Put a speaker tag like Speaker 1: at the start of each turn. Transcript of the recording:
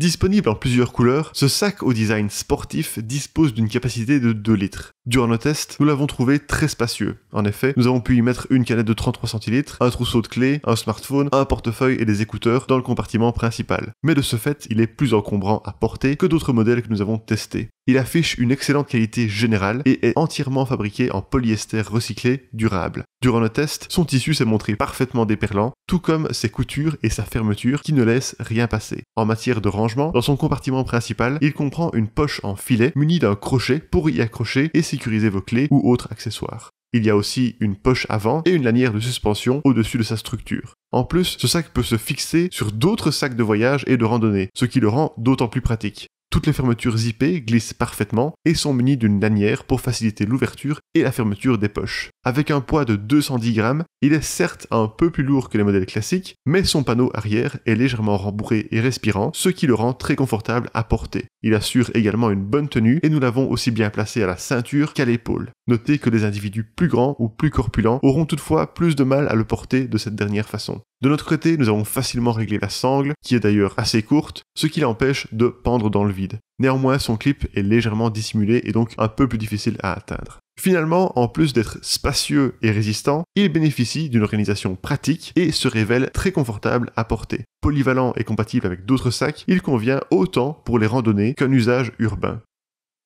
Speaker 1: Disponible en plusieurs couleurs, ce sac au design sportif dispose d'une capacité de 2 litres. Durant nos tests, nous l'avons trouvé très spacieux. En effet, nous avons pu y mettre une canette de 33 centilitres, un trousseau de clés, un smartphone, un portefeuille et des écouteurs dans le compartiment principal. Mais de ce fait, il est plus encombrant à porter que d'autres modèles que nous avons testés. Il affiche une excellente qualité générale et est entièrement fabriqué en polyester recyclé durable. Durant le test, son tissu s'est montré parfaitement déperlant, tout comme ses coutures et sa fermeture qui ne laissent rien passer. En matière de rangement, dans son compartiment principal, il comprend une poche en filet munie d'un crochet pour y accrocher et sécuriser vos clés ou autres accessoires. Il y a aussi une poche avant et une lanière de suspension au-dessus de sa structure. En plus, ce sac peut se fixer sur d'autres sacs de voyage et de randonnée, ce qui le rend d'autant plus pratique. Toutes les fermetures zippées glissent parfaitement et sont munies d'une lanière pour faciliter l'ouverture et la fermeture des poches. Avec un poids de 210 grammes, il est certes un peu plus lourd que les modèles classiques, mais son panneau arrière est légèrement rembourré et respirant, ce qui le rend très confortable à porter. Il assure également une bonne tenue et nous l'avons aussi bien placé à la ceinture qu'à l'épaule. Notez que les individus plus grands ou plus corpulents auront toutefois plus de mal à le porter de cette dernière façon. De notre côté, nous avons facilement réglé la sangle, qui est d'ailleurs assez courte, ce qui l'empêche de pendre dans le vide. Néanmoins, son clip est légèrement dissimulé et donc un peu plus difficile à atteindre. Finalement, en plus d'être spacieux et résistant, il bénéficie d'une organisation pratique et se révèle très confortable à porter. Polyvalent et compatible avec d'autres sacs, il convient autant pour les randonnées qu'un usage urbain.